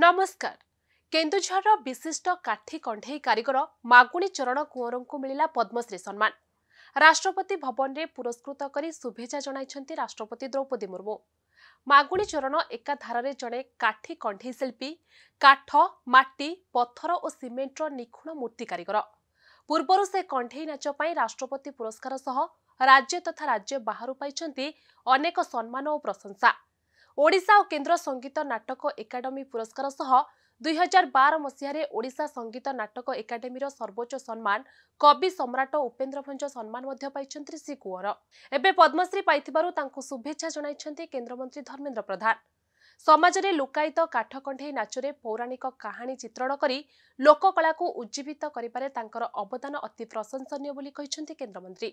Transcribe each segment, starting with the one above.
ନମସ୍କାର କେନ୍ଦୁଝରର ବିଶିଷ୍ଟ କାଠି କଣ୍ଢେଇ କାରିଗର ମାଗୁଣୀ ଚରଣ କୁଅଁରଙ୍କୁ ମିଳିଲା ପଦ୍ମଶ୍ରୀ ସମ୍ମାନ ରାଷ୍ଟ୍ରପତି ଭବନରେ ପୁରସ୍କୃତ କରି ଶୁଭେଚ୍ଛା ଜଣାଇଛନ୍ତି ରାଷ୍ଟ୍ରପତି ଦ୍ରୌପଦୀ ମୁର୍ମୁ ମାଗୁଣୀ ଚରଣ ଏକାଧାରାରେ ଜଣେ କାଠି କଣ୍ଢେଇ ଶିଳ୍ପୀ କାଠ ମାଟି ପଥର ଓ ସିମେଣ୍ଟର ନିଖୁଣ ମୂର୍ତ୍ତି କାରିଗର ପୂର୍ବରୁ ସେ କଣ୍ଢେଇ ନାଚ ପାଇଁ ରାଷ୍ଟ୍ରପତି ପୁରସ୍କାର ସହ ରାଜ୍ୟ ତଥା ରାଜ୍ୟ ବାହାରୁ ପାଇଛନ୍ତି ଅନେକ ସମ୍ମାନ ଓ ପ୍ରଶଂସା ଓଡ଼ିଶା ଓ କେନ୍ଦ୍ର ସଙ୍ଗୀତ ନାଟକ ଏକାଡେମୀ ପୁରସ୍କାର ସହ ଦୁଇହଜାର ବାର ମସିହାରେ ଓଡ଼ିଶା ସଙ୍ଗୀତ ନାଟକ ଏକାଡେମୀର ସର୍ବୋଚ୍ଚ ସମ୍ମାନ କବି ସମ୍ରାଟ ଉପେନ୍ଦ୍ର ଭଞ୍ଜ ସମ୍ମାନ ମଧ୍ୟ ପାଇଛନ୍ତି ଶ୍ରୀ କୁଅର ଏବେ ପଦ୍ମଶ୍ରୀ ପାଇଥିବାରୁ ତାଙ୍କୁ ଶୁଭେଚ୍ଛା ଜଣାଇଛନ୍ତି କେନ୍ଦ୍ରମନ୍ତ୍ରୀ ଧର୍ମେନ୍ଦ୍ର ପ୍ରଧାନ ସମାଜରେ ଲୁକାୟିତ କାଠକଣ୍ଠେଇ ନାଚରେ ପୌରାଣିକ କାହାଣୀ ଚିତ୍ରଣ କରି ଲୋକକଳାକୁ ଉଜ୍ଜୀବିତ କରିବାରେ ତାଙ୍କର ଅବଦାନ ଅତି ପ୍ରଶଂସନୀୟ ବୋଲି କହିଛନ୍ତି କେନ୍ଦ୍ରମନ୍ତ୍ରୀ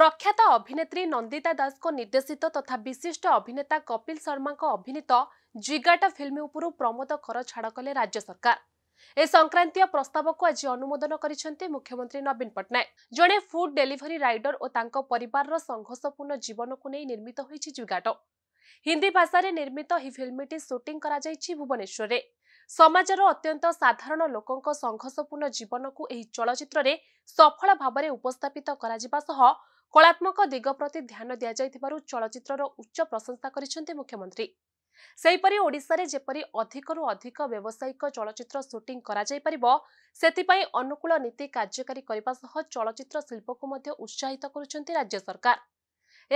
ପ୍ରଖ୍ୟାତ ଅଭିନେତ୍ରୀ ନନ୍ଦିତା ଦାସଙ୍କ ନିର୍ଦ୍ଦେଶିତ ତଥା ବିଶିଷ୍ଟ ଅଭିନେତା କପିଲ ଶର୍ମାଙ୍କ ଅଭିନୀତ ଜିଗାଟ ଫିଲ୍ମ ଉପରୁ ପ୍ରମୋଦ କର ଛାଡ଼ କଲେ ରାଜ୍ୟ ସରକାର ଏ ସଂକ୍ରାନ୍ତୀୟ ପ୍ରସ୍ତାବକୁ ଆଜି ଅନୁମୋଦନ କରିଛନ୍ତି ମୁଖ୍ୟମନ୍ତ୍ରୀ ନବୀନ ପଟ୍ଟନାୟକ ଜଣେ ଫୁଡ୍ ଡେଲିଭରି ରାଇଡର ଓ ତାଙ୍କ ପରିବାରର ସଂଘର୍ଷପୂର୍ଣ୍ଣ ଜୀବନକୁ ନେଇ ନିର୍ମିତ ହୋଇଛି ଜିଗାଟ ହିନ୍ଦୀ ଭାଷାରେ ନିର୍ମିତ ଏହି ଫିଲ୍ମଟି ସୁଟିଂ କରାଯାଇଛି ଭୁବନେଶ୍ୱରରେ ସମାଜର ଅତ୍ୟନ୍ତ ସାଧାରଣ ଲୋକଙ୍କ ସଂଘର୍ଷପୂର୍ଣ୍ଣ ଜୀବନକୁ ଏହି ଚଳଚ୍ଚିତ୍ରରେ ସଫଳ ଭାବରେ ଉପସ୍ଥାପିତ କରାଯିବା ସହ କଳାତ୍ମକ ଦିଗ ପ୍ରତି ଧ୍ୟାନ ଦିଆଯାଇଥିବାରୁ ଚଳଚ୍ଚିତ୍ରର ଉଚ୍ଚ ପ୍ରଶଂସା କରିଛନ୍ତି ମୁଖ୍ୟମନ୍ତ୍ରୀ ସେହିପରି ଓଡ଼ିଶାରେ ଯେପରି ଅଧିକରୁ ଅଧିକ ବ୍ୟବସାୟିକ ଚଳଚ୍ଚିତ୍ର ସୁଟିଂ କରାଯାଇପାରିବ ସେଥିପାଇଁ ଅନୁକୂଳ ନୀତି କାର୍ଯ୍ୟକାରୀ କରିବା ସହ ଚଳଚ୍ଚିତ୍ର ଶିଳ୍ପକୁ ମଧ୍ୟ ଉତ୍ସାହିତ କରୁଛନ୍ତି ରାଜ୍ୟ ସରକାର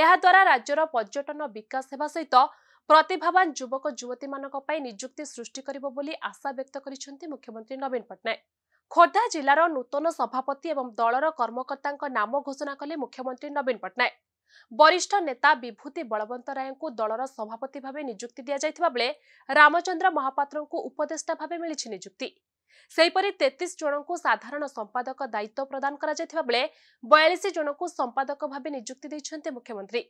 ଏହାଦ୍ୱାରା ରାଜ୍ୟର ପର୍ଯ୍ୟଟନ ବିକାଶ ହେବା ସହିତ ପ୍ରତିଭାବାନ ଯୁବକ ଯୁବତୀମାନଙ୍କ ପାଇଁ ନିଯୁକ୍ତି ସୃଷ୍ଟି କରିବ ବୋଲି ଆଶା ବ୍ୟକ୍ତ କରିଛନ୍ତି ମୁଖ୍ୟମନ୍ତ୍ରୀ ନବୀନ ପଟ୍ଟନାୟକ ଖୋର୍ଦ୍ଧା ଜିଲ୍ଲାର ନୂତନ ସଭାପତି ଏବଂ ଦଳର କର୍ମକର୍ତ୍ତାଙ୍କ ନାମ ଘୋଷଣା କଲେ ମୁଖ୍ୟମନ୍ତ୍ରୀ ନବୀନ ପଟ୍ଟନାୟକ ବରିଷ୍ଠ ନେତା ବିଭୂତି ବଳବନ୍ତ ରାୟଙ୍କୁ ଦଳର ସଭାପତି ଭାବେ ନିଯୁକ୍ତି ଦିଆଯାଇଥିବା ବେଳେ ରାମଚନ୍ଦ୍ର ମହାପାତ୍ରଙ୍କୁ ଉପଦେଷ୍ଟା ଭାବେ ମିଳିଛି ନିଯୁକ୍ତି ସେହିପରି ତେତିଶ ଜଣଙ୍କୁ ସାଧାରଣ ସମ୍ପାଦକ ଦାୟିତ୍ୱ ପ୍ରଦାନ କରାଯାଇଥିବା ବେଳେ ବୟାଳିଶ ଜଣଙ୍କୁ ସମ୍ପାଦକ ଭାବେ ନିଯୁକ୍ତି ଦେଇଛନ୍ତି ମୁଖ୍ୟମନ୍ତ୍ରୀ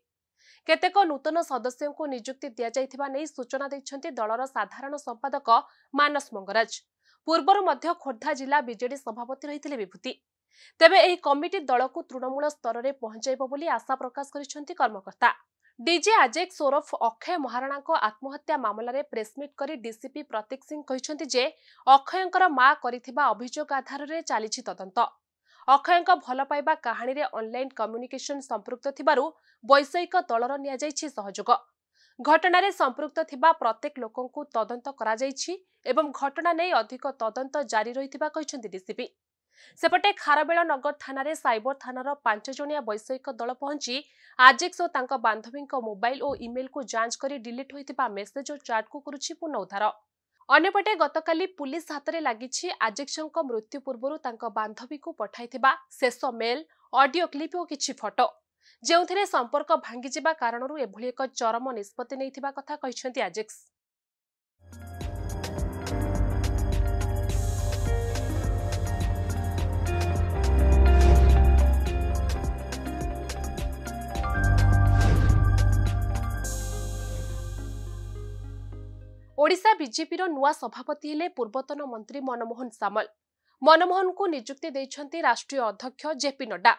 କେତେକ ନୂତନ ସଦସ୍ୟଙ୍କୁ ନିଯୁକ୍ତି ଦିଆଯାଇଥିବା ନେଇ ସୂଚନା ଦେଇଛନ୍ତି ଦଳର ସାଧାରଣ ସମ୍ପାଦକ ମାନସ ମଙ୍ଗରାଜ ପୂର୍ବରୁ ମଧ୍ୟ ଖୋର୍ଦ୍ଧା ଜିଲ୍ଲା ବିଜେଡି ସଭାପତି ରହିଥିଲେ ବିଭୂତି ତେବେ ଏହି କମିଟି ଦଳକୁ ତୃଣମୂଳ ସ୍ତରରେ ପହଞ୍ଚାଇବ ବୋଲି ଆଶା ପ୍ରକାଶ କରିଛନ୍ତି କର୍ମକର୍ତ୍ତା ଡିଜି ଆଜେକ୍ ସୌରଫ ଅକ୍ଷୟ ମହାରଣାଙ୍କ ଆତ୍ମହତ୍ୟା ମାମଲାରେ ପ୍ରେସମିଟ୍ କରି ଡିସିପି ପ୍ରତୀକ ସିଂ କହିଛନ୍ତି ଯେ ଅକ୍ଷୟଙ୍କର ମା କରିଥିବା ଅଭିଯୋଗ ଆଧାରରେ ଚାଲିଛି ତଦନ୍ତ ଅକ୍ଷୟଙ୍କ ଭଲ ପାଇବା କାହାଣୀରେ ଅନ୍ଲାଇନ୍ କମ୍ୟୁନିକେସନ୍ ସମ୍ପୃକ୍ତ ଥିବାରୁ ବୈଷୟିକ ଦଳର ନିଆଯାଇଛି ସହଯୋଗ ଘଟଣାରେ ସମ୍ପୃକ୍ତ ଥିବା ପ୍ରତ୍ୟେକ ଲୋକଙ୍କୁ ତଦନ୍ତ କରାଯାଇଛି ଏବଂ ଘଟଣା ନେଇ ଅଧିକ ତଦନ୍ତ ଜାରି ରହିଥିବା କହିଛନ୍ତି ଡିସିପି ସେପଟେ ଖାରବେଳ ନଗର ଥାନାରେ ସାଇବର ଥାନାର ପାଞ୍ଚ ଜଣିଆ ବୈଷୟିକ ଦଳ ପହଞ୍ଚି ଆଜେକ୍ସ ଓ ତାଙ୍କ ବାନ୍ଧବୀଙ୍କ ମୋବାଇଲ୍ ଓ ଇମେଲ୍କୁ ଯାଞ୍ଚ କରି ଡିଲିଟ୍ ହୋଇଥିବା ମେସେଜ୍ ଓ ଚାଟ୍କୁ କରୁଛି ପୁନଃ ଉଦ୍ଧାର ଅନ୍ୟପଟେ ଗତକାଲି ପୁଲିସ ହାତରେ ଲାଗିଛି ଆଜିକ୍ଷଙ୍କ ମୃତ୍ୟୁ ପୂର୍ବରୁ ତାଙ୍କ ବାନ୍ଧବୀକୁ ପଠାଇଥିବା ଶେଷ ମେଲ୍ ଅଡିଓ କ୍ଲିପ୍ ଓ କିଛି ଫଟୋ ଯେଉଁଥିରେ ସମ୍ପର୍କ ଭାଙ୍ଗିଯିବା କାରଣରୁ ଏଭଳି ଏକ ଚରମ ନିଷ୍ପତ୍ତି ନେଇଥିବା କଥା କହିଛନ୍ତି ଆଜିକ୍ସ ଓଡ଼ିଶା ବିଜେପିର ନୂଆ ସଭାପତି ହେଲେ ପୂର୍ବତନ ମନ୍ତ୍ରୀ ମନମୋହନ ସାମଲ ମନମୋହନଙ୍କୁ ନିଯୁକ୍ତି ଦେଇଛନ୍ତି ରାଷ୍ଟ୍ରୀୟ ଅଧ୍ୟକ୍ଷ ଜେପି ନଡ୍ଡା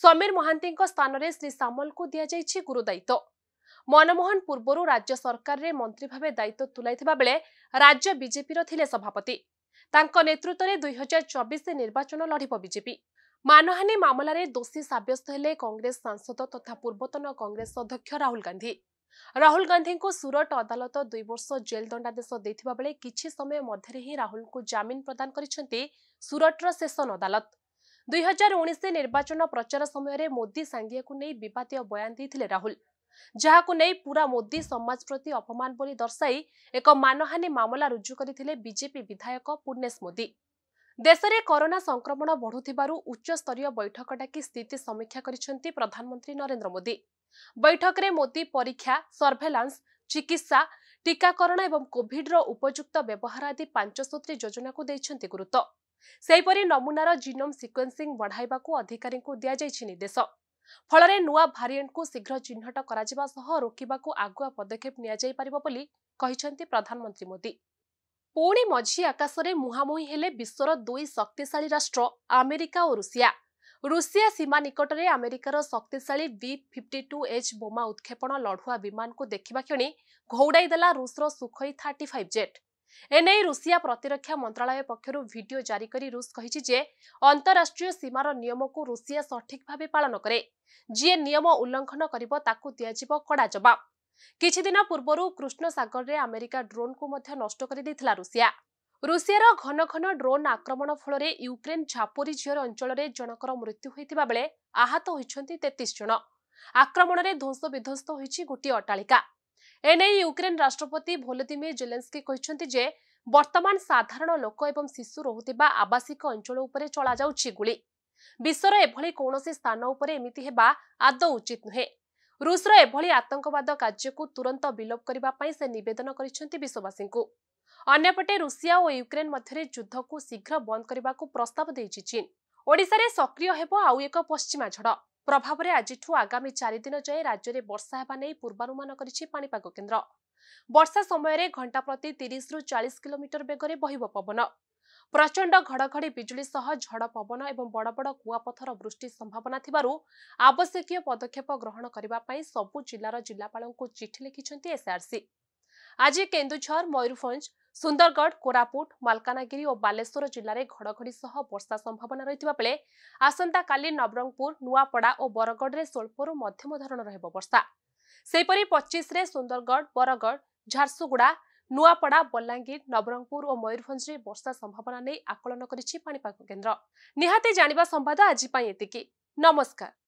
ସମୀର ମହାନ୍ତିଙ୍କ ସ୍ଥାନରେ ଶ୍ରୀ ସାମଲଙ୍କୁ ଦିଆଯାଇଛି ଗୁରୁଦାୟିତ୍ୱ ମନମୋହନ ପୂର୍ବରୁ ରାଜ୍ୟ ସରକାରରେ ମନ୍ତ୍ରୀ ଭାବେ ଦାୟିତ୍ୱ ତୁଲାଇଥିବା ବେଳେ ରାଜ୍ୟ ବିଜେପିର ଥିଲେ ସଭାପତି ତାଙ୍କ ନେତୃତ୍ୱରେ ଦୁଇହଜାର ଚବିଶ ନିର୍ବାଚନ ଲଢ଼ିବ ବିଜେପି ମାନହାନୀ ମାମଲାରେ ଦୋଷୀ ସାବ୍ୟସ୍ତ ହେଲେ କଂଗ୍ରେସ ସାଂସଦ ତଥା ପୂର୍ବତନ କଂଗ୍ରେସ ଅଧ୍ୟକ୍ଷ ରାହୁଲ ଗାନ୍ଧୀ ରାହୁଲ ଗାନ୍ଧୀଙ୍କୁ ସୁରଟ ଅଦାଲତ ଦୁଇବର୍ଷ ଜେଲ୍ ଦଣ୍ଡାଦେଶ ଦେଇଥିବା ବେଳେ କିଛି ସମୟ ମଧ୍ୟରେ ହିଁ ରାହୁଲଙ୍କୁ ଜାମିନ ପ୍ରଦାନ କରିଛନ୍ତି ସୁରଟର ସେସନ ଅଦାଲତ ଦୁଇହଜାର ଉଣେଇଶ ନିର୍ବାଚନ ପ୍ରଚାର ସମୟରେ ମୋଦି ସାଙ୍ଗିଆକୁ ନେଇ ବିବାଦୀୟ ବୟାନ ଦେଇଥିଲେ ରାହୁଲ ଯାହାକୁ ନେଇ ପୁରା ମୋଦି ସମାଜ ପ୍ରତି ଅପମାନ ବୋଲି ଦର୍ଶାଇ ଏକ ମାନହାନୀ ମାମଲା ରୁଜୁ କରିଥିଲେ ବିଜେପି ବିଧାୟକ ପୁର୍ଣ୍ଣେଶ ମୋଦି ଦେଶରେ କରୋନା ସଂକ୍ରମଣ ବଢ଼ୁଥିବାରୁ ଉଚ୍ଚସ୍ତରୀୟ ବୈଠକ ଡାକି ସ୍ଥିତି ସମୀକ୍ଷା କରିଛନ୍ତି ପ୍ରଧାନମନ୍ତ୍ରୀ ନରେନ୍ଦ୍ର ମୋଦି ବୈଠକରେ ମୋଦି ପରୀକ୍ଷା ସର୍ଭେଲାନ୍ସ ଚିକିତ୍ସା ଟିକାକରଣ ଏବଂ କୋଭିଡ୍ର ଉପଯୁକ୍ତ ବ୍ୟବହାର ଆଦି ପାଞ୍ଚସୂତ୍ରୀ ଯୋଜନାକୁ ଦେଇଛନ୍ତି ଗୁରୁତ୍ୱ ସେହିପରି ନମୁନାର ଜିନୋମ୍ ସିକ୍ୱେନ୍ସିଂ ବଢ଼ାଇବାକୁ ଅଧିକାରୀଙ୍କୁ ଦିଆଯାଇଛି ନିର୍ଦ୍ଦେଶ ଫଳରେ ନୂଆ ଭାରିଏଣ୍ଟକୁ ଶୀଘ୍ର ଚିହ୍ନଟ କରାଯିବା ସହ ରୋକିବାକୁ ଆଗୁଆ ପଦକ୍ଷେପ ନିଆଯାଇପାରିବ ବୋଲି କହିଛନ୍ତି ପ୍ରଧାନମନ୍ତ୍ରୀ ମୋଦି ପୁଣି ମଝି ଆକାଶରେ ମୁହାଁମୁହିଁ ହେଲେ ବିଶ୍ୱର ଦୁଇ ଶକ୍ତିଶାଳୀ ରାଷ୍ଟ୍ର ଆମେରିକା ଓ ରୁଷିଆ ରୁଷିଆ ସୀମା ନିକଟରେ ଆମେରିକାର ଶକ୍ତିଶାଳୀ ବି ଫିଫ୍ଟି ଟୁ ଏଚ୍ ବୋମା ଉତ୍କ୍ଷେପଣ ଲଢୁଆ ବିମାନକୁ ଦେଖିବା କ୍ଷଣି ଘଉଡ଼ାଇ ଦେଲା ରୁଷର ସୁଖୋଇ ଥାର୍ଟି ଫାଇଭ୍ ଜେଟ୍ ଏ ନେଇ ରୁଷିଆ ପ୍ରତିରକ୍ଷା ମନ୍ତ୍ରଣାଳୟ ପକ୍ଷରୁ ଭିଡ଼ିଓ ଜାରି କରି ରୁଷ କହିଛି ଯେ ଅନ୍ତରାଷ୍ଟ୍ରୀୟ ସୀମାର ନିୟମକୁ ରୁଷିଆ ସଠିକ୍ ଭାବେ ପାଳନ କରେ ଯିଏ ନିୟମ ଉଲ୍ଲଂଘନ କରିବ ତାକୁ ଦିଆଯିବ କଡ଼ା ଜବାବ କିଛିଦିନ ପୂର୍ବରୁ କୃଷ୍ଣସାଗରରେ ଆମେରିକା ଡ୍ରୋନ୍କୁ ମଧ୍ୟ ନଷ୍ଟ କରିଦେଇଥିଲା ରୁଷିଆ ରୁଷିଆର ଘନ ଘନ ଡ୍ରୋନ୍ ଆକ୍ରମଣ ଫଳରେ ୟୁକ୍ରେନ୍ ଝାପୋରି ଝିଅର ଅଞ୍ଚଳରେ ଜଣଙ୍କର ମୃତ୍ୟୁ ହୋଇଥିବା ବେଳେ ଆହତ ହୋଇଛନ୍ତି ତେତିଶ ଜଣ ଆକ୍ରମଣରେ ଧ୍ୱଂସ ବିଧ୍ୱସ୍ତ ହୋଇଛି ଗୋଟିଏ ଅଟ୍ଟାଳିକା ଏନେଇ ୟୁକ୍ରେନ୍ ରାଷ୍ଟ୍ରପତି ଭୋଲୋଦିମିର୍ ଜେଲେନ୍ସ୍କି କହିଛନ୍ତି ଯେ ବର୍ତ୍ତମାନ ସାଧାରଣ ଲୋକ ଏବଂ ଶିଶୁ ରହୁଥିବା ଆବାସିକ ଅଞ୍ଚଳ ଉପରେ ଚଳାଯାଉଛି ଗୁଳି ବିଶ୍ୱର ଏଭଳି କୌଣସି ସ୍ଥାନ ଉପରେ ଏମିତି ହେବା ଆଦୌ ଉଚିତ ନୁହେଁ ରୁଷର ଏଭଳି ଆତଙ୍କବାଦ କାର୍ଯ୍ୟକୁ ତୁରନ୍ତ ବିଲୋପ କରିବା ପାଇଁ ସେ ନିବେଦନ କରିଛନ୍ତି ବିଶ୍ୱବାସୀଙ୍କୁ ଅନ୍ୟପଟେ ରୁଷିଆ ଓ ୟୁକ୍ରେନ୍ ମଧ୍ୟରେ ଯୁଦ୍ଧକୁ ଶୀଘ୍ର ବନ୍ଦ କରିବାକୁ ପ୍ରସ୍ତାବ ଦେଇଛି ଚୀନ୍ ଓଡ଼ିଶାରେ ସକ୍ରିୟ ହେବ ଆଉ ଏକ ପଶ୍ଚିମା ଝଡ଼ ପ୍ରଭାବରେ ଆଜିଠୁ ଆଗାମୀ ଚାରିଦିନ ଯାଏ ରାଜ୍ୟରେ ବର୍ଷା ହେବା ନେଇ ପୂର୍ବାନୁମାନ କରିଛି ପାଣିପାଗ କେନ୍ଦ୍ର ବର୍ଷା ସମୟରେ ଘଣ୍ଟା ପ୍ରତି ତିରିଶରୁ ଚାଳିଶ କିଲୋମିଟର ବେଗରେ ବହିବ ପବନ ପ୍ରଚଣ୍ଡ ଘଡ଼ଘଡ଼ି ବିଜୁଳି ସହ ଝଡ଼ ପବନ ଏବଂ ବଡ଼ ବଡ଼ କୁଆପଥର ବୃଷ୍ଟି ସମ୍ଭାବନା ଥିବାରୁ ଆବଶ୍ୟକୀୟ ପଦକ୍ଷେପ ଗ୍ରହଣ କରିବା ପାଇଁ ସବୁ ଜିଲ୍ଲାର ଜିଲ୍ଲାପାଳଙ୍କୁ ଚିଠି ଲେଖିଛନ୍ତି ଏସ୍ଆର୍ସି ଆଜି କେନ୍ଦୁଝର ମୟୂରଭଞ୍ଜ ସୁନ୍ଦରଗଡ଼ କୋରାପୁଟ ମାଲକାନଗିରି ଓ ବାଲେଶ୍ୱର ଜିଲ୍ଲାରେ ଘଡ଼ଘଡ଼ି ସହ ବର୍ଷା ସମ୍ଭାବନା ରହିଥିବା ବେଳେ ଆସନ୍ତାକାଲି ନବରଙ୍ଗପୁର ନୂଆପଡ଼ା ଓ ବରଗଡ଼ରେ ସ୍ୱଳ୍ପରୁ ମଧ୍ୟମ ଧରଣର ହେବ ବର୍ଷା ସେହିପରି ପଚିଶରେ ସୁନ୍ଦରଗଡ଼ ବରଗଡ଼ ଝାରସୁଗୁଡ଼ା ନୂଆପଡ଼ା ବଲାଙ୍ଗୀର ନବରଙ୍ଗପୁର ଓ ମୟୂରଭଞ୍ଜରେ ବର୍ଷା ସମ୍ଭାବନା ନେଇ ଆକଳନ କରିଛି ପାଣିପାଗ କେନ୍ଦ୍ର ନିହାତି ଜାଣିବା ସମ୍ବାଦ ଆଜି ପାଇଁ ଏତିକି ନମସ୍କାର